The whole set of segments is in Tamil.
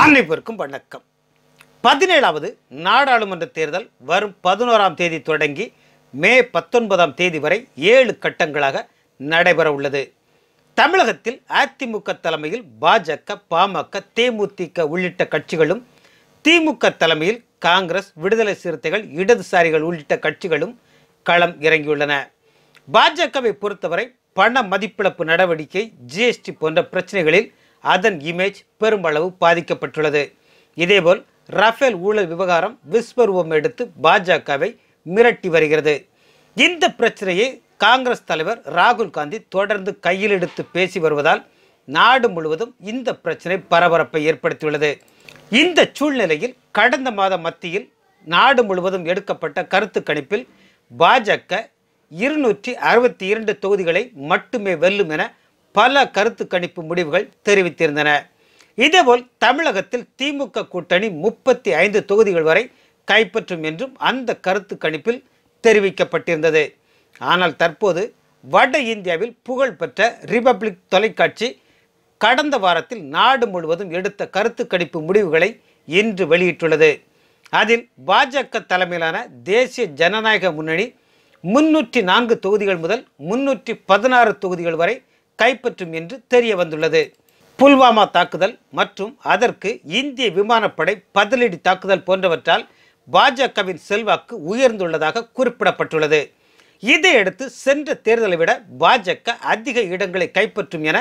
அனைவருக்கும் வணக்கம் பதினேழாவது நாடாளுமன்ற தேர்தல் வரும் பதினோராம் தேதி தொடங்கி மே பத்தொன்பதாம் தேதி வரை ஏழு கட்டங்களாக நடைபெற உள்ளது தமிழகத்தில் அதிமுக தலைமையில் பாஜக பாமக தேமுதிக உள்ளிட்ட கட்சிகளும் திமுக தலைமையில் காங்கிரஸ் விடுதலை சிறுத்தைகள் இடதுசாரிகள் உள்ளிட்ட கட்சிகளும் களம் இறங்கியுள்ளன பாஜகவை பொறுத்தவரை பண மதிப்பிழப்பு நடவடிக்கை ஜிஎஸ்டி போன்ற பிரச்சனைகளில் அதன் இமேஜ் பெரும்பளவு பாதிக்கப்பட்டுள்ளது இதேபோல் ரஃபேல் ஊழல் விவகாரம் விஸ்வரூபம் எடுத்து பாஜகவை மிரட்டி வருகிறது இந்த பிரச்சனையை காங்கிரஸ் தலைவர் ராகுல் காந்தி தொடர்ந்து கையில் எடுத்து பேசி வருவதால் நாடு முழுவதும் இந்த பிரச்சனை பரபரப்பை ஏற்படுத்தியுள்ளது இந்த சூழ்நிலையில் கடந்த மாத மத்தியில் நாடு முழுவதும் எடுக்கப்பட்ட கருத்து கணிப்பில் பாஜக இருநூற்றி அறுபத்தி இரண்டு தொகுதிகளை மட்டுமே வெல்லும் என பல கருத்து கணிப்பு முடிவுகள் தெரிவித்திருந்தன இதேபோல் தமிழகத்தில் திமுக கூட்டணி முப்பத்தி ஐந்து தொகுதிகள் வரை கைப்பற்றும் என்றும் அந்த கருத்து கணிப்பில் தெரிவிக்கப்பட்டிருந்தது ஆனால் தற்போது வட இந்தியாவில் புகழ்பெற்ற ரிபப்ளிக் தொலைக்காட்சி கடந்த வாரத்தில் நாடு முழுவதும் எடுத்த கருத்து கணிப்பு முடிவுகளை இன்று வெளியிட்டுள்ளது அதில் பாஜக தலைமையிலான தேசிய ஜனநாயக முன்னணி முன்னூற்றி நான்கு தொகுதிகள் முதல் முன்னூற்றி பதினாறு தொகுதிகள் வரை கைப்பற்றும் என்று தெரிய வந்துள்ளது புல்வாமா தாக்குதல் மற்றும் அதற்கு இந்திய விமானப்படை பதிலடி தாக்குதல் போன்றவற்றால் பாஜகவின் செல்வாக்கு உயர்ந்துள்ளதாக குறிப்பிடப்பட்டுள்ளது இதையடுத்து சென்ற தேர்தலை விட பாஜக அதிக இடங்களை கைப்பற்றும் என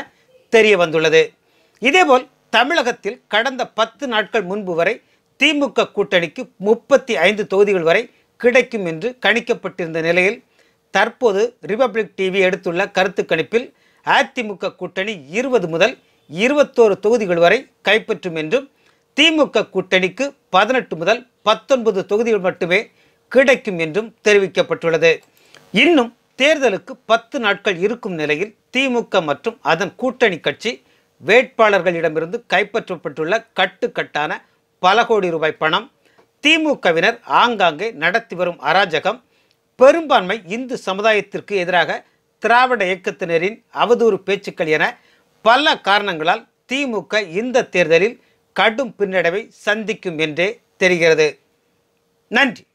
தெரிய வந்துள்ளது இதேபோல் தமிழகத்தில் கடந்த பத்து நாட்கள் முன்பு வரை திமுக கூட்டணிக்கு முப்பத்தி ஐந்து தொகுதிகள் வரை கிடைக்கும் என்று கணிக்கப்பட்டிருந்த நிலையில் தற்போது ரிபப்ளிக் டிவி எடுத்துள்ள கருத்து கணிப்பில் அதிமுக கூட்டணி இருபது முதல் இருபத்தோரு தொகுதிகள் வரை கைப்பற்றும் என்றும் திமுக கூட்டணிக்கு பதினெட்டு முதல் பத்தொன்பது தொகுதிகள் மட்டுமே கிடைக்கும் என்றும் தெரிவிக்கப்பட்டுள்ளது இன்னும் தேர்தலுக்கு பத்து நாட்கள் இருக்கும் நிலையில் திமுக மற்றும் அதன் கூட்டணி கட்சி வேட்பாளர்களிடமிருந்து கைப்பற்றப்பட்டுள்ள கட்டுக்கட்டான பல கோடி ரூபாய் பணம் திமுகவினர் ஆங்காங்கே நடத்தி வரும் அராஜகம் பெரும்பான்மை இந்து சமுதாயத்திற்கு எதிராக திராவிட இயக்கத்தினரின் அவதூறு பேச்சுக்கள் என பல காரணங்களால் திமுக இந்த தேர்தலில் கடும் பின்னடைவை சந்திக்கும் என்றே தெரிகிறது நன்றி